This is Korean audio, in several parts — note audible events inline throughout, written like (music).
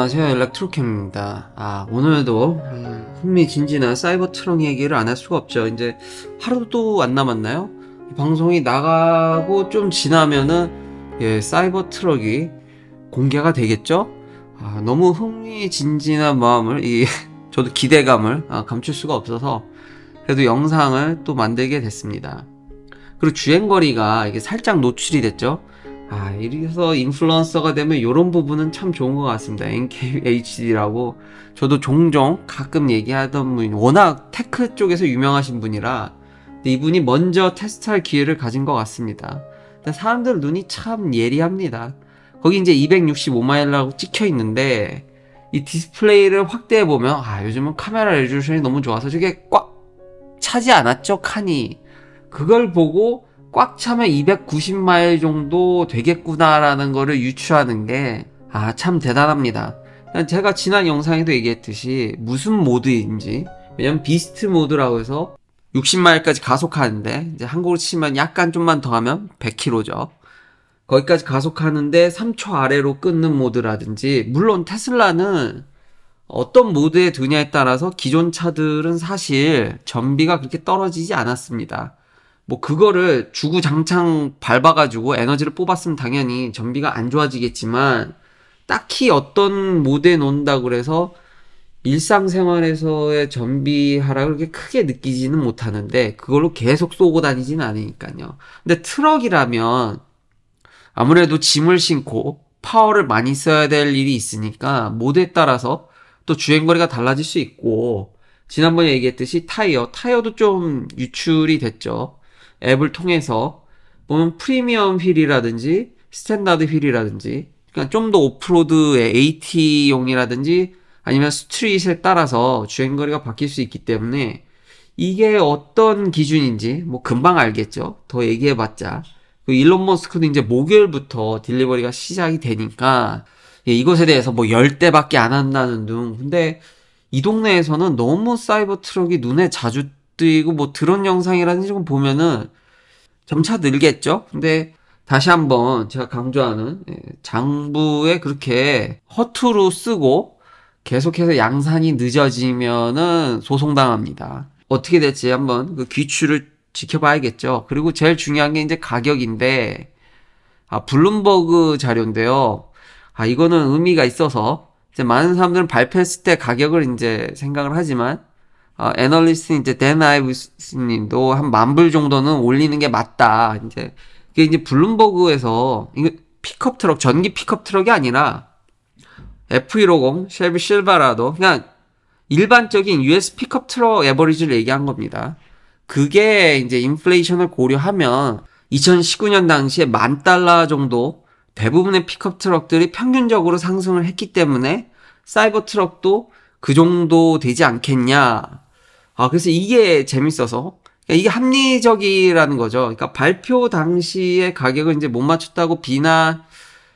안녕하세요 엘렉트로캠입니다 아 오늘도 음, 흥미진진한 사이버트론 얘기를 안 할 수가 없죠 이제 하루도 안 남았나요? 방송이 나가고 좀 지나면은 예, 사이버트럭이 공개가 되겠죠? 아, 너무 흥미진진한 마음을 이, (laughs) 저도 기대감을 아, 감출 수가 없어서 그래도 영상을 또 만들게 됐습니다 그리고 주행거리가 이게 살짝 노출이 됐죠 아, 이래서 인플루언서가 되면 이런 부분은 참 좋은 것 같습니다. NKHD라고. 저도 종종 가끔 얘기하던 분이 워낙 테크 쪽에서 유명하신 분이라 이분이 먼저 테스트할 기회를 가진 것 같습니다. 사람들 눈이 참 예리합니다. 거기 이제 265마일라고 찍혀 있는데 이 디스플레이를 확대해 보면 아 요즘은 카메라 레졸션이 너무 좋아서 저게 꽉 차지 않았죠 칸이 그걸 보고 꽉 차면 290마일 정도 되겠구나라는 거를 유추하는 게아참 대단합니다. 제가 지난 영상에도 얘기했듯이 무슨 모드인지 왜냐면 비스트 모드라고 해서 60마일까지 가속하는데 이제 한국으로 치면 약간 좀만 더 하면 100km죠. 거기까지 가속하는데 3초 아래로 끊는 모드라든지 물론 테슬라는 어떤 모드에 두냐에 따라서 기존 차들은 사실 전비가 그렇게 떨어지지 않았습니다. 뭐 그거를 주구장창 밟아가지고 에너지를 뽑았으면 당연히 전비가 안 좋아지겠지만 딱히 어떤 모드에 논다 그래서 일상생활에서의 전비 하락을 그렇게 크게 느끼지는 못하는데 그걸로 계속 쏘고 다니지는 않으니까요. 근데 트럭이라면 아무래도 짐을 싣고 파워를 많이 써야 될 일이 있으니까 모드에 따라서 또 주행거리가 달라질 수 있고 지난번에 얘기했듯이 타이어 타이어도 좀 유출이 됐죠. 앱을 통해서 보면 프리미엄 휠이라든지 스탠다드 휠이라든지 그러니까 좀 더 오프로드의 AT용이라든지 아니면 스트릿에 따라서 주행거리가 바뀔 수 있기 때문에 이게 어떤 기준인지 뭐 금방 알겠죠. 더 얘기해봤자. 그 일론 머스크도 이제 목요일부터 딜리버리가 시작이 되니까 예, 이것에 대해서 뭐 열대밖에 안 한다는 둥. 근데 이 동네에서는 너무 사이버 트럭이 눈에 자주 것도 있고 뭐 드론 영상이라든지 좀 보면은 점차 늘겠죠. 근데 다시 한번 제가 강조하는 예, 장부에 그렇게 허투루 쓰고 계속해서 양산이 늦어지면은 소송당합니다. 어떻게 될지 한번 그 귀추를 지켜봐야겠죠. 그리고 제일 중요한 게 이제 가격인데 아 블룸버그 자료인데요. 아 이거는 의미가 있어서 이제 많은 사람들은 발표했을 때 가격을 이제 생각을 하지만 어, 애널리스트 이제 댄 아이브스님도 한 만불 정도는 올리는 게 맞다. 이제 그게 이제 블룸버그에서 이거 픽업 트럭 전기 픽업 트럭이 아니라 F150 쉘비 실바라도 그냥 일반적인 US 픽업 트럭 에버리지를 얘기한 겁니다. 그게 이제 인플레이션을 고려하면 2019년 당시에 만 달러 정도 대부분의 픽업 트럭들이 평균적으로 상승을 했기 때문에 사이버 트럭도 그 정도 되지 않겠냐 아, 그래서 이게 재밌어서 그러니까 이게 합리적이라는 거죠. 그러니까 발표 당시에 가격을 이제 못 맞췄다고 비난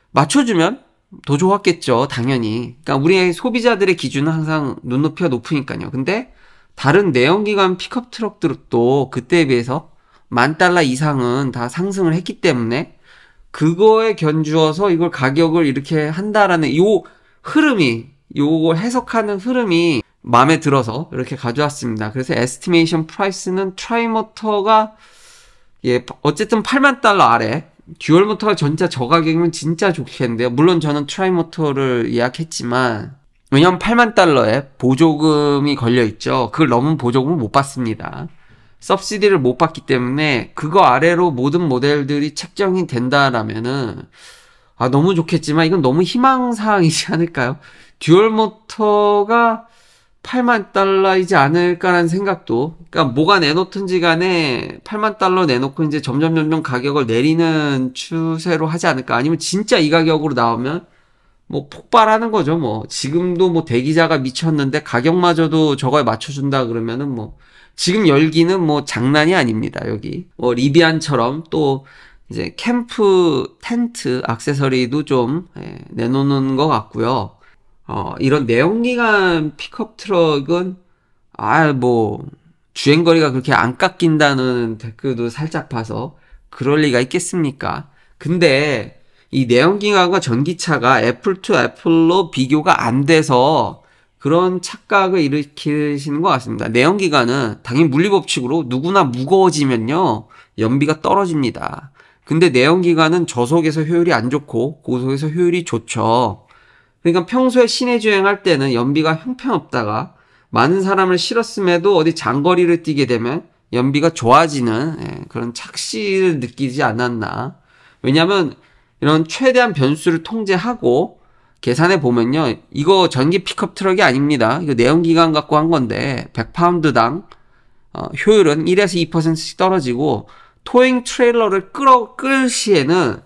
맞춰주면 더 좋았겠죠, 당연히. 그러니까 우리의 소비자들의 기준은 항상 눈높이가 높으니까요. 근데 다른 내연기관 픽업 트럭들도 그때에 비해서 만 달러 이상은 다 상승을 했기 때문에 그거에 견주어서 이걸 가격을 이렇게 한다라는 요 흐름이 요걸 해석하는 흐름이 마음에 들어서 이렇게 가져왔습니다. 그래서 에스티메이션 프라이스는 트라이모터가 예, 어쨌든 8만 달러 아래 듀얼 모터가 전자 저 가격이면 진짜 좋겠는데요. 물론 저는 트라이모터를 예약했지만 왜냐면 8만 달러에 보조금이 걸려 있죠. 그걸 넘은 보조금을 못 받습니다. 섭시디를 못 받기 때문에 그거 아래로 모든 모델들이 책정이 된다라면은 아 너무 좋겠지만 이건 너무 희망 사항이지 않을까요? 듀얼 모터가 8만 달러이지 않을까라는 생각도 그러니까 뭐가 내놓든지 간에 8만 달러 내놓고 이제 점점 점점 가격을 내리는 추세로 하지 않을까 아니면 진짜 이 가격으로 나오면 뭐 폭발하는 거죠 뭐 지금도 뭐 대기자가 미쳤는데 가격마저도 저거에 맞춰준다 그러면은 뭐 지금 열기는 뭐 장난이 아닙니다 여기 뭐 리비안처럼 또 이제 캠프 텐트 악세서리도 좀 예, 내놓는 것 같고요 어, 이런 내용기관 픽업 트럭은 아 뭐 주행거리가 그렇게 안 깎인다는 댓글도 살짝 봐서 그럴 리가 있겠습니까? 근데 이 내연기관과 전기차가 애플 투 애플로 비교가 안 돼서 그런 착각을 일으키시는 것 같습니다. 내연기관은 당연히 물리법칙으로 누구나 무거워지면요 연비가 떨어집니다. 근데 내연기관은 저속에서 효율이 안 좋고 고속에서 효율이 좋죠. 그러니까 평소에 시내 주행할 때는 연비가 형편없다가 많은 사람을 실었음에도 어디 장거리를 뛰게 되면 연비가 좋아지는 예, 그런 착시를 느끼지 않았나. 왜냐하면 이런 최대한 변수를 통제하고 계산해 보면요. 이거 전기 픽업 트럭이 아닙니다. 이거 내연기관 갖고 한 건데 100파운드당 어, 효율은 1에서 2%씩 떨어지고 토잉 트레일러를 끌어 끌 시에는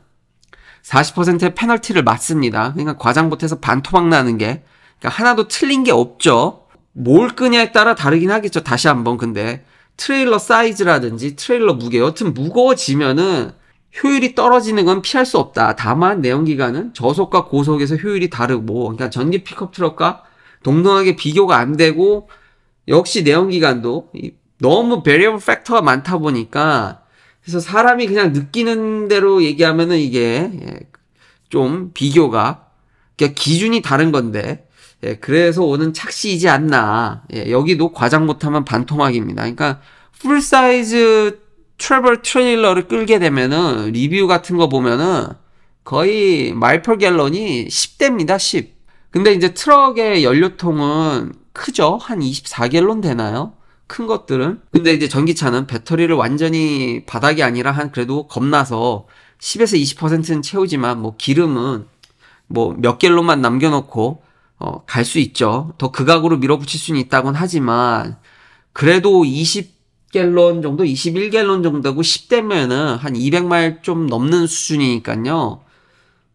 40%의 페널티를 맞습니다. 그러니까 과장못해서 반토막 나는 게 그러니까 하나도 틀린 게 없죠. 뭘 끄냐에 따라 다르긴 하겠죠. 다시 한번 근데 트레일러 사이즈라든지 트레일러 무게 여튼 무거워지면은 효율이 떨어지는 건 피할 수 없다. 다만 내연기관은 저속과 고속에서 효율이 다르고 그러니까 전기 픽업 트럭과 동등하게 비교가 안 되고 역시 내연기관도 너무 베리어블 팩터가 많다 보니까 그래서 사람이 그냥 느끼는 대로 얘기하면은 이게 예, 좀 비교가 그러니까 기준이 다른 건데 예, 그래서 오는 착시이지 않나. 예, 여기도 과장 못하면 반토막입니다. 그러니까 풀 사이즈 트래블 트레일러를 끌게 되면은 리뷰 같은 거 보면은 거의 마일펄 갤런이 10대입니다. 10. 근데 이제 트럭의 연료통은 크죠? 한 24갤론 되나요? 큰 것들은 근데 이제 전기차는 배터리를 완전히 바닥이 아니라 한 그래도 겁나서 10에서 20%는 채우지만 뭐 기름은 뭐 몇 갤론만 남겨놓고 어, 갈 수 있죠. 더 극악으로 밀어붙일 수는 있다곤 하지만 그래도 20갤론 정도, 21갤론 정도고 10대면은 한 200마일 좀 넘는 수준이니까요.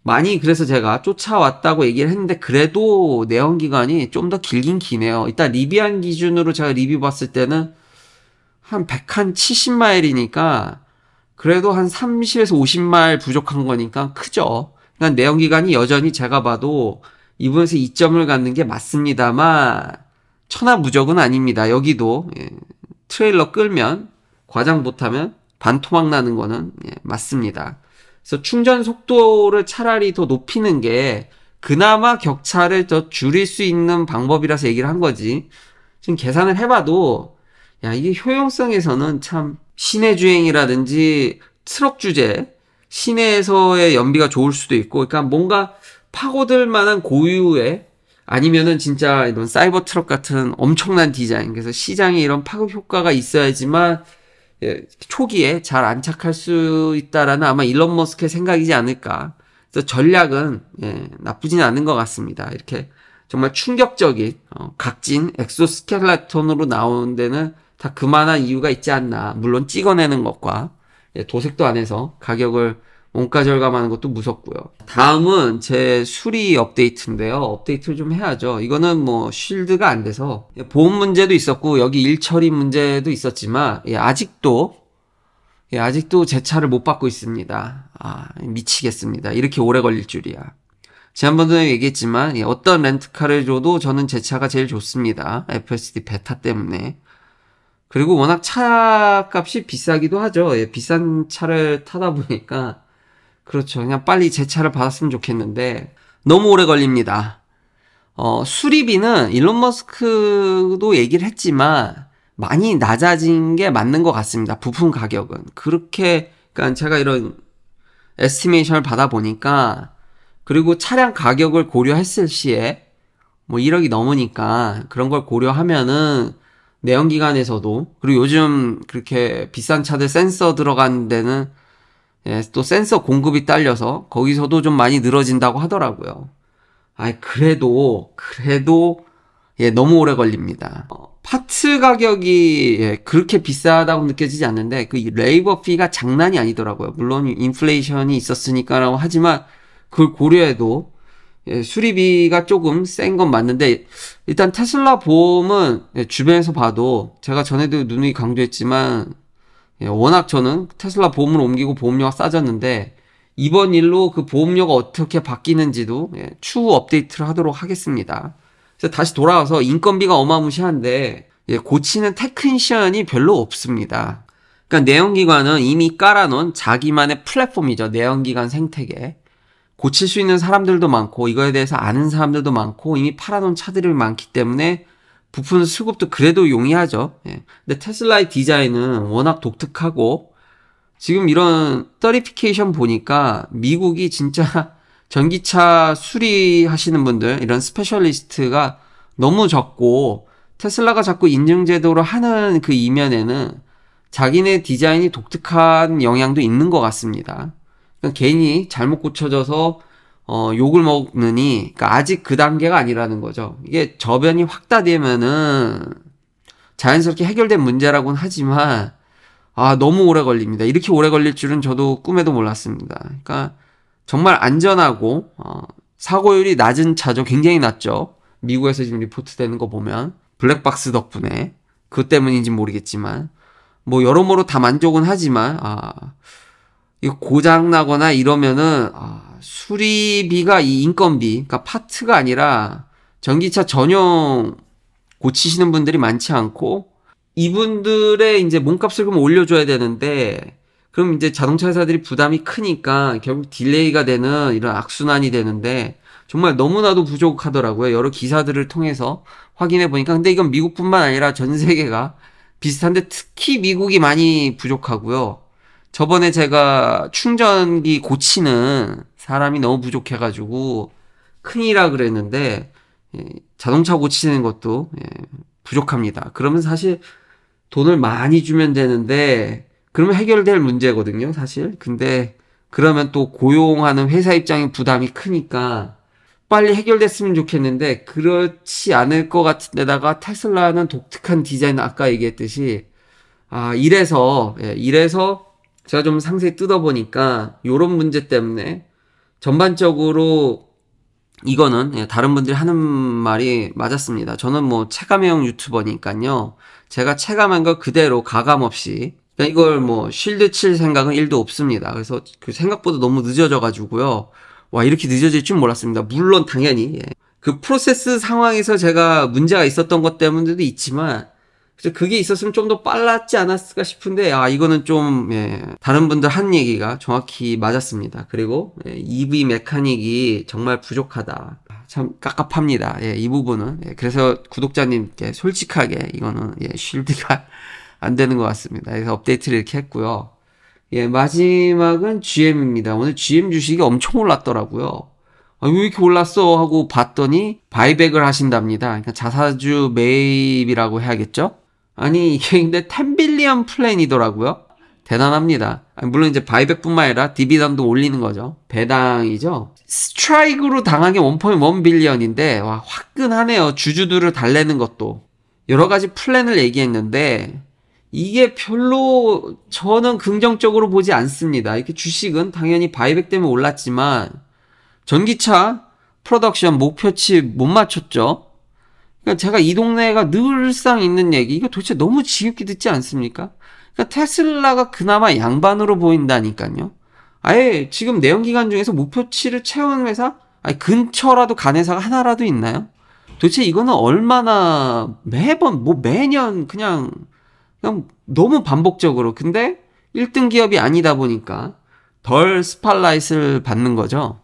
많이 그래서 제가 쫓아왔다고 얘기를 했는데 그래도 내연 기간이 좀 더 길긴 기네요. 일단 리비안 기준으로 제가 리뷰 봤을 때는 한 170마일이니까 0 0한 그래도 한 30에서 50마일 부족한 거니까 크죠. 난 그러니까 내연 기간이 여전히 제가 봐도 이분에서 이점을 갖는 게 맞습니다만 천하무적은 아닙니다. 여기도 예, 트레일러 끌면 과장 못하면 반토막 나는 거는 예, 맞습니다. 그래서 충전 속도를 차라리 더 높이는 게 그나마 격차를 더 줄일 수 있는 방법이라서 얘기를 한 거지. 지금 계산을 해봐도 야 이게 효용성에서는 참 시내 주행이라든지 트럭 주제 시내에서의 연비가 좋을 수도 있고 그러니까 뭔가 파고들 만한 고유의 아니면은 진짜 이런 사이버 트럭 같은 엄청난 디자인 그래서 시장에 이런 파급 효과가 있어야지만 예, 초기에 잘 안착할 수 있다라는 아마 일론 머스크의 생각이지 않을까. 그래서 전략은 예, 나쁘진 않은 것 같습니다. 이렇게 정말 충격적인 어, 각진 엑소스켈레톤으로 나오는 데는 다 그만한 이유가 있지 않나. 물론 찍어내는 것과 예, 도색도 안 해서 가격을 원가 절감하는 것도 무섭고요. 다음은 제 수리 업데이트인데요. 업데이트를 좀 해야죠. 이거는 뭐 쉴드가 안 돼서 예, 보험 문제도 있었고 여기 일처리 문제도 있었지만 예, 아직도 예, 아직도 제 차를 못 받고 있습니다. 아 미치겠습니다. 이렇게 오래 걸릴 줄이야. 지난번에 얘기했지만 예, 어떤 렌트카를 줘도 저는 제 차가 제일 좋습니다. FSD 베타 때문에. 그리고 워낙 차 값이 비싸기도 하죠. 예, 비싼 차를 타다 보니까 그렇죠. 그냥 빨리 제차를 받았으면 좋겠는데 너무 오래 걸립니다. 어, 수리비는 일론 머스크도 얘기를 했지만 많이 낮아진 게 맞는 것 같습니다. 부품 가격은 그렇게 그러니까 제가 이런 에스티메이션을 받아 보니까 그리고 차량 가격을 고려했을 시에 뭐 1억이 넘으니까 그런 걸 고려하면은 내연기관에서도 그리고 요즘 그렇게 비싼 차들 센서 들어간 데는 예, 또 센서 공급이 딸려서 거기서도 좀 많이 늘어진다고 하더라고요. 아이 그래도 그래도 예, 너무 오래 걸립니다. 어, 파츠 가격이 예, 그렇게 비싸다고 느껴지지 않는데 그 레이버 피가 장난이 아니더라고요. 물론 인플레이션이 있었으니까라고 하지만 그걸 고려해도 예, 수리비가 조금 센 건 맞는데 일단 테슬라 보험은 예, 주변에서 봐도 제가 전에도 누누이 강조했지만 예, 워낙 저는 테슬라 보험을 옮기고 보험료가 싸졌는데 이번 일로 그 보험료가 어떻게 바뀌는지도 예, 추후 업데이트를 하도록 하겠습니다. 그래서 다시 돌아와서 인건비가 어마무시한데 예, 고치는 테크니션이 별로 없습니다. 그러니까 내연기관은 이미 깔아놓은 자기만의 플랫폼이죠. 내연기관 생태계. 고칠 수 있는 사람들도 많고 이거에 대해서 아는 사람들도 많고 이미 팔아놓은 차들이 많기 때문에 부품 수급도 그래도 용이하죠. 예. 근데 테슬라의 디자인은 워낙 독특하고 지금 이런 서리피케이션 보니까 미국이 진짜 (laughs) 전기차 수리하시는 분들 이런 스페셜리스트가 너무 적고 테슬라가 자꾸 인증제도를 하는 그 이면에는 자기네 디자인이 독특한 영향도 있는 것 같습니다. 그러니까 괜히 잘못 고쳐져서 어, 욕을 먹느니, 그러니까 아직 그 단계가 아니라는 거죠. 이게 저변이 확다되면은 자연스럽게 해결된 문제라고는 하지만, 아, 너무 오래 걸립니다. 이렇게 오래 걸릴 줄은 저도 꿈에도 몰랐습니다. 그러니까 정말 안전하고, 어, 사고율이 낮은 차죠. 굉장히 낮죠. 미국에서 지금 리포트 되는 거 보면. 블랙박스 덕분에. 그 때문인지 모르겠지만. 뭐, 여러모로 다 만족은 하지만, 아, 이거 고장나거나 이러면은, 아, 수리비가 이 인건비, 그러니까 파트가 아니라 전기차 전용 고치시는 분들이 많지 않고 이분들의 이제 몸값을 그럼 올려줘야 되는데 그럼 이제 자동차 회사들이 부담이 크니까 결국 딜레이가 되는 이런 악순환이 되는데 정말 너무나도 부족하더라고요. 여러 기사들을 통해서 확인해 보니까 근데 이건 미국뿐만 아니라 전 세계가 비슷한데 특히 미국이 많이 부족하고요. 저번에 제가 충전기 고치는 사람이 너무 부족해가지고 큰일이라 그랬는데 예, 자동차 고치는 것도 예, 부족합니다. 그러면 사실 돈을 많이 주면 되는데 그러면 해결될 문제거든요, 사실. 근데 그러면 또 고용하는 회사 입장의 부담이 크니까 빨리 해결됐으면 좋겠는데 그렇지 않을 것 같은데다가 테슬라는 독특한 디자인 아까 얘기했듯이 아 이래서 예, 이래서 제가 좀 상세히 뜯어보니까 요런 문제 때문에 전반적으로 이거는 예, 다른 분들이 하는 말이 맞았습니다. 저는 뭐 체감형 유튜버니까요. 제가 체감한 걸 그대로 가감 없이 그러니까 이걸 뭐 쉴드 칠 생각은 1도 없습니다. 그래서 그 생각보다 너무 늦어져 가지고요. 와 이렇게 늦어질 줄 몰랐습니다. 물론 당연히 예. 그 프로세스 상황에서 제가 문제가 있었던 것 때문에도 있지만 그래서 그게 있었으면 좀 더 빨랐지 않았을까 싶은데 아 이거는 좀 예, 다른 분들 한 얘기가 정확히 맞았습니다. 그리고 예, EV 메카닉이 정말 부족하다. 참 깝깝합니다. 예, 이 부분은 예, 그래서 구독자님께 솔직하게 이거는 예, 쉴드가 (laughs) 안 되는 것 같습니다. 그래서 업데이트를 이렇게 했고요. 예, 마지막은 GM입니다. 오늘 GM 주식이 엄청 올랐더라고요. 아, 왜 이렇게 올랐어? 하고 봤더니 바이백을 하신답니다. 그러니까 자사주 매입이라고 해야겠죠? 아니 이게 근데 10 빌리언 플랜이더라고요. 대단합니다. 물론 이제 바이백뿐만 아니라 디비던도 올리는 거죠. 배당이죠. 스트라이크로 당한 게1.1 빌리언인데 와 화끈하네요. 주주들을 달래는 것도 여러 가지 플랜을 얘기했는데 이게 별로 저는 긍정적으로 보지 않습니다. 이렇게 주식은 당연히 바이백 때문에 올랐지만 전기차 프로덕션 목표치 못 맞췄죠. 그러니까 제가 이 동네가 늘상 있는 얘기 이거 도대체 너무 지겹게 듣지 않습니까? 그러니까 테슬라가 그나마 양반으로 보인다니까요. 아예 지금 내연기관 중에서 목표치를 채운 회사 아니 근처라도 간 회사가 하나라도 있나요? 도대체 이거는 얼마나 매번 뭐 매년 그냥 그냥 너무 반복적으로 근데 1등 기업이 아니다 보니까 덜 스팟라이트를 받는 거죠.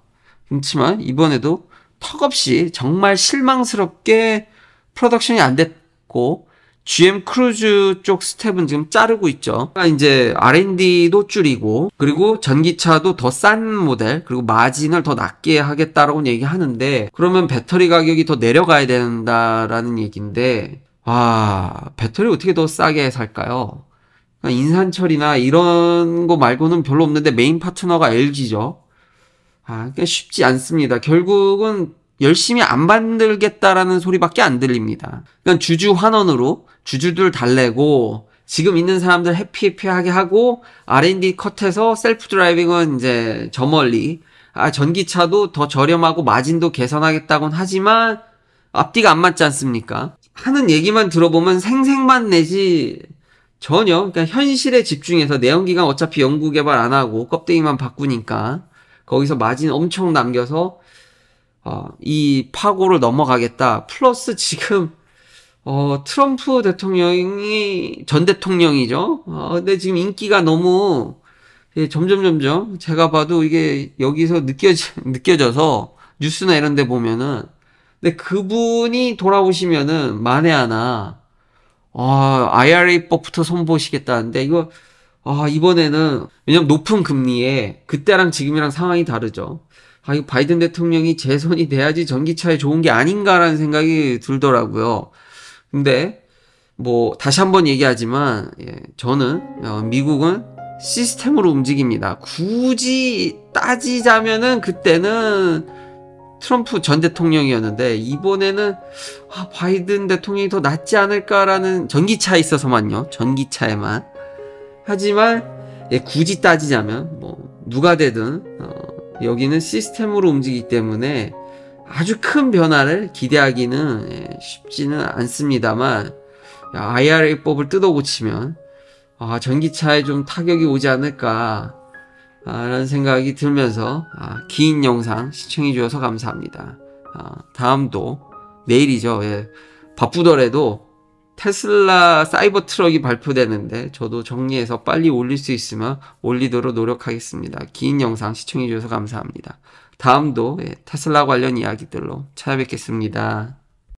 그렇지만 이번에도 턱없이 정말 실망스럽게 프로덕션이 안 됐고 GM 크루즈 쪽 스텝은 지금 자르고 있죠. 그러니까 이제 R&D도 줄이고 그리고 전기차도 더 싼 모델 그리고 마진을 더 낮게 하겠다라고 얘기하는데 그러면 배터리 가격이 더 내려가야 된다라는 얘기인데 와 배터리 어떻게 더 싸게 살까요? 그러니까 인산철이나 이런 거 말고는 별로 없는데 메인 파트너가 LG죠. 아, 그러니까 쉽지 않습니다. 결국은 열심히 안 만들겠다라는 소리밖에 안 들립니다. 그러니까 주주 환원으로 주주들 달래고 지금 있는 사람들 해피해피하게 하고 R&D 컷에서 셀프 드라이빙은 이제 저 멀리 아 전기차도 더 저렴하고 마진도 개선하겠다곤 하지만 앞뒤가 안 맞지 않습니까? 하는 얘기만 들어보면 생생만 내지 전혀 그러니까 현실에 집중해서 내연기관 어차피 연구 개발 안 하고 껍데기만 바꾸니까 거기서 마진 엄청 남겨서 어, 이 파고를 넘어가겠다. 플러스 지금 어, 트럼프 대통령이 전 대통령이죠. 어, 근데 지금 인기가 너무 예, 점점 점점 제가 봐도 이게 여기서 느껴지 느껴져서 뉴스나 이런 데 보면은 근데 그분이 돌아오시면은 만에 하나 아, IRA법부터 손보시겠다는데 이거 아, 이번에는 왜냐면 높은 금리에 그때랑 지금이랑 상황이 다르죠. 아, 이 바이든 대통령이 제 손이 돼야지 전기차에 좋은 게 아닌가라는 생각이 들더라고요. 근데 뭐 다시 한번 얘기하지만 예, 저는 어, 미국은 시스템으로 움직입니다. 굳이 따지자면은 그때는 트럼프 전 대통령이었는데 이번에는 아, 바이든 대통령이 더 낫지 않을까라는 전기차에 있어서만요. 전기차에만. 하지만 예, 굳이 따지자면 뭐 누가 되든 어, 여기는 시스템으로 움직이기 때문에 아주 큰 변화를 기대하기는 예, 쉽지는 않습니다만 IRA법을 뜯어고치면 아, 전기차에 좀 타격이 오지 않을까 아, 라는 생각이 들면서 아, 긴 영상 시청해 주셔서 감사합니다. 아, 다음도 내일이죠. 예, 바쁘더라도 테슬라 사이버 트럭이 발표되는데 저도 정리해서 빨리 올릴 수 있으면 올리도록 노력하겠습니다. 긴 영상 시청해주셔서 감사합니다. 다음도 예, 테슬라 관련 이야기들로 찾아뵙겠습니다.